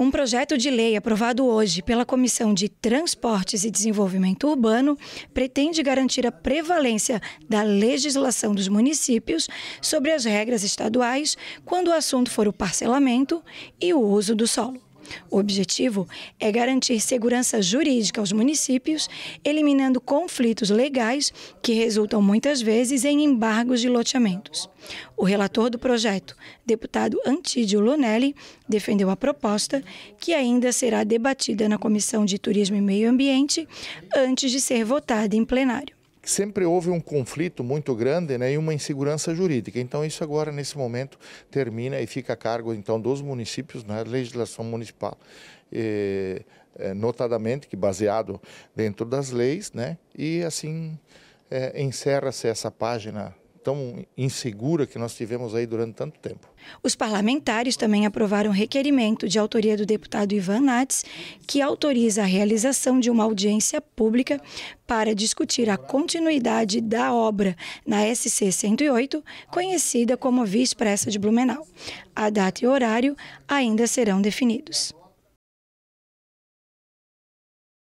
Um projeto de lei aprovado hoje pela Comissão de Transportes e Desenvolvimento Urbano pretende garantir a prevalência da legislação dos municípios sobre as regras estaduais quando o assunto for o parcelamento e o uso do solo. O objetivo é garantir segurança jurídica aos municípios, eliminando conflitos legais que resultam muitas vezes em embargos de loteamentos. O relator do projeto, deputado Antídio Lonelli, defendeu a proposta, que ainda será debatida na Comissão de Turismo e Meio Ambiente antes de ser votada em plenário sempre houve um conflito muito grande né, e uma insegurança jurídica. Então, isso agora, nesse momento, termina e fica a cargo, então, dos municípios, na né, legislação municipal, é, notadamente, que baseado dentro das leis, né, e assim é, encerra-se essa página tão insegura que nós tivemos aí durante tanto tempo. Os parlamentares também aprovaram um requerimento de autoria do deputado Ivan Nats, que autoriza a realização de uma audiência pública para discutir a continuidade da obra na SC 108, conhecida como Via Expressa de Blumenau. A data e horário ainda serão definidos.